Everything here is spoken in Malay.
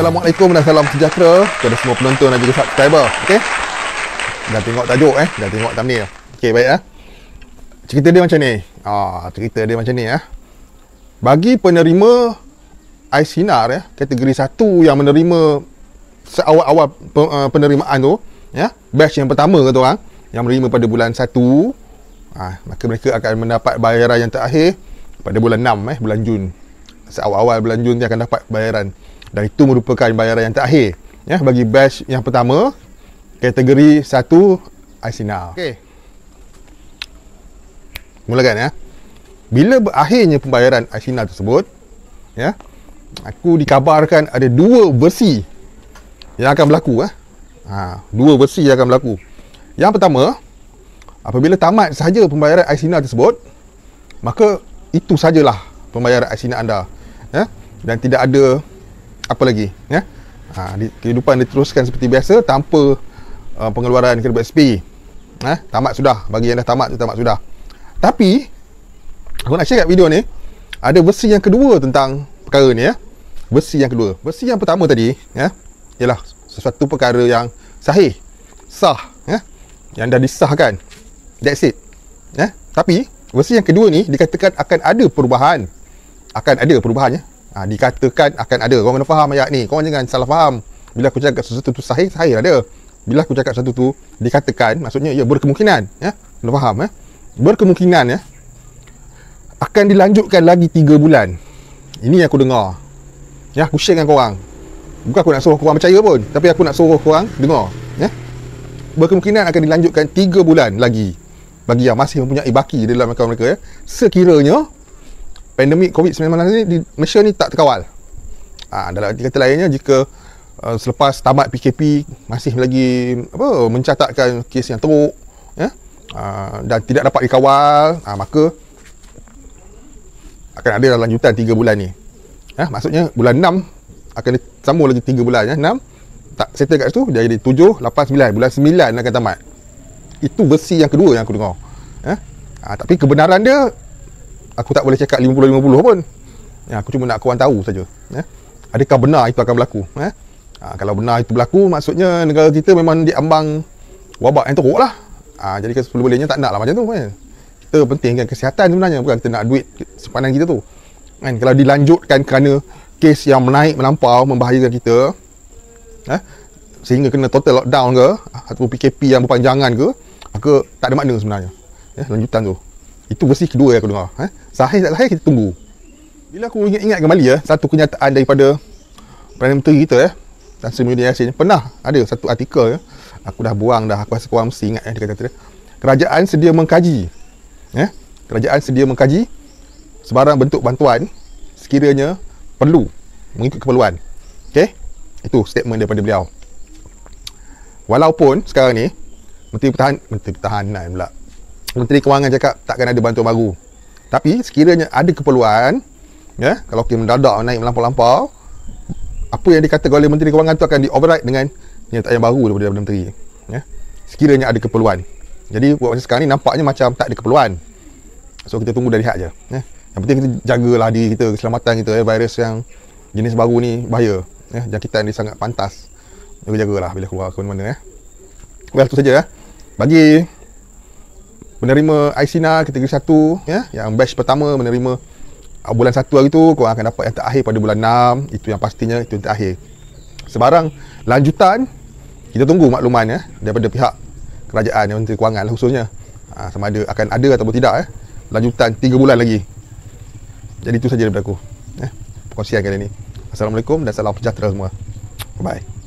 Assalamualaikum dan salam sejahtera kepada semua penonton dan juga subscriber. Okey. Dah tengok tajuk eh, dah tengok thumbnail. Okey, baik eh. Cerita dia macam ni. Ah, cerita dia macam ni eh. Bagi penerima air sinar ya, eh, kategori 1 yang menerima seawal-awal eh, penerimaan tu, ya, batch yang pertama ke tu orang yang menerima pada bulan 1 ah, maka mereka akan mendapat bayaran yang terakhir pada bulan 6 eh, bulan Jun. Seawal-awal bulan Jun dia akan dapat bayaran dan itu merupakan bayaran yang terakhir ya bagi batch yang pertama kategori 1 IC Now. Okey. Mulakan ya. Bila berakhirnya pembayaran IC tersebut ya aku dikabarkan ada dua versi yang akan berlaku eh. Ha, dua versi yang akan berlaku. Yang pertama apabila tamat sahaja pembayaran IC tersebut maka itu sajalah pembayaran IC anda ya dan tidak ada apa lagi ya ha, kehidupan diteruskan seperti biasa tanpa uh, pengeluaran kereta SP eh ha, tamat sudah bagi yang dah tamat tu tamat sudah tapi aku nak share kat video ni ada versi yang kedua tentang perkara ni ya versi yang kedua versi yang pertama tadi ya ialah sesuatu perkara yang sahih sah ya yang dah disahkan that's it ya tapi versi yang kedua ni dikatakan akan ada perubahan akan ada perubahan ya ha, dikatakan akan ada kau kena faham ayat ni kau jangan salah faham bila aku cakap sesuatu tu sahih sahih ada bila aku cakap sesuatu tu dikatakan maksudnya ya berkemungkinan ya kena faham ya berkemungkinan ya akan dilanjutkan lagi 3 bulan ini yang aku dengar ya aku share dengan korang bukan aku nak suruh korang percaya pun tapi aku nak suruh korang dengar ya berkemungkinan akan dilanjutkan 3 bulan lagi bagi yang masih mempunyai baki dalam akaun mereka ya. sekiranya pandemik COVID-19 ni di Malaysia ni tak terkawal. Ah ha, dalam kata lainnya jika uh, selepas tamat PKP masih lagi apa mencatatkan kes yang teruk ya uh, dan tidak dapat dikawal uh, maka akan ada lanjutan 3 bulan ni. Ya, maksudnya bulan 6 akan sambung lagi 3 bulan ya 6 tak settle kat situ dia jadi 7 8 9 bulan 9 akan tamat. Itu versi yang kedua yang aku dengar. Ya. Ha, tapi kebenaran dia aku tak boleh cakap 50-50 pun. Ya, aku cuma nak kawan tahu saja. Ya. Adakah benar itu akan berlaku? Ya. Ha, kalau benar itu berlaku, maksudnya negara kita memang diambang wabak yang teruk lah. Ha, jadi sebelum bolehnya tak nak lah macam tu. Kan? Kita pentingkan kesihatan sebenarnya. Bukan kita nak duit sepanjang kita tu. Kan? Kalau dilanjutkan kerana kes yang menaik melampau membahayakan kita, ya, sehingga kena total lockdown ke, atau PKP yang berpanjangan ke, maka tak ada makna sebenarnya. Ya, lanjutan tu. Itu versi kedua yang aku dengar. Eh? Sahih tak sahih kita tunggu. Bila aku ingat-ingat kembali ya, satu kenyataan daripada Perdana Menteri kita ya, Tan Sri Muhyiddin Yassin, pernah ada satu artikel ya, aku dah buang dah, aku rasa korang mesti ingat yang dia kata tadi. Kerajaan sedia mengkaji. Ya? Eh? Kerajaan sedia mengkaji sebarang bentuk bantuan sekiranya perlu mengikut keperluan. okay? Itu statement daripada beliau. Walaupun sekarang ni Menteri Pertahanan Menteri Pertahanan pula Menteri Kewangan cakap takkan ada bantuan baru. Tapi sekiranya ada keperluan, ya, kalau kita mendadak naik melampau-lampau, apa yang dikatakan oleh Menteri Kewangan tu akan di-override dengan yang tak yang baru daripada, daripada Menteri. Ya. Sekiranya ada keperluan. Jadi buat macam sekarang ni nampaknya macam tak ada keperluan. So kita tunggu dan lihat je. Ya. Yang penting kita jagalah diri kita, keselamatan kita ya, virus yang jenis baru ni bahaya. Ya. Jangkitan dia sangat pantas. Jaga-jagalah bila keluar ke mana-mana. Ya. Well, tu saja. Ya. Bagi menerima Aisina kategori 1 ya yeah? yang batch pertama menerima uh, bulan 1 hari tu kau akan dapat yang terakhir pada bulan 6 itu yang pastinya itu yang terakhir sebarang lanjutan kita tunggu makluman ya daripada pihak kerajaan yang menteri kewangan lah khususnya ha, sama ada akan ada ataupun tidak eh. lanjutan 3 bulan lagi jadi itu saja daripada aku eh, ya. perkongsian kali ini Assalamualaikum dan salam sejahtera semua bye